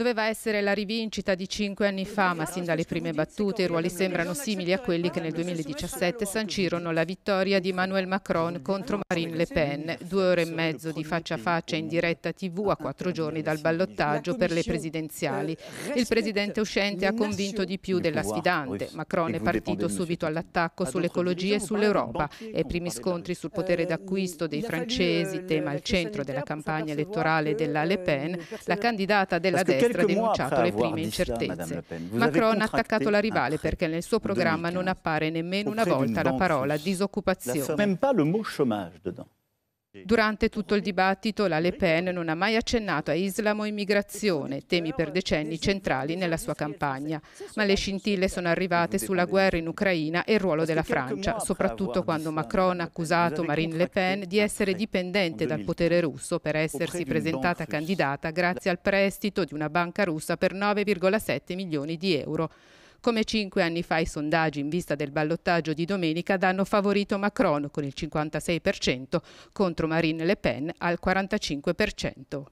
Doveva essere la rivincita di cinque anni fa, ma sin dalle prime battute i ruoli sembrano simili a quelli che nel 2017 sancirono la vittoria di Emmanuel Macron contro Marine Le Pen, due ore e mezzo di faccia a faccia in diretta TV a quattro giorni dal ballottaggio per le presidenziali. Il presidente uscente ha convinto di più della sfidante. Macron è partito subito all'attacco sull'ecologia e sull'Europa e i primi scontri sul potere d'acquisto dei francesi, tema al centro della campagna elettorale della Le Pen, la candidata della destra sinistra ha denunciato le prime incertezze. Macron ha attaccato la rivale perché nel suo programma non appare nemmeno una volta la parola disoccupazione. mot chômage Durante tutto il dibattito la Le Pen non ha mai accennato a Islam o immigrazione, temi per decenni centrali nella sua campagna, ma le scintille sono arrivate sulla guerra in Ucraina e il ruolo della Francia, soprattutto quando Macron ha accusato Marine Le Pen di essere dipendente dal potere russo per essersi presentata candidata grazie al prestito di una banca russa per 9,7 milioni di euro come cinque anni fa i sondaggi in vista del ballottaggio di domenica danno favorito Macron con il 56% contro Marine Le Pen al 45%.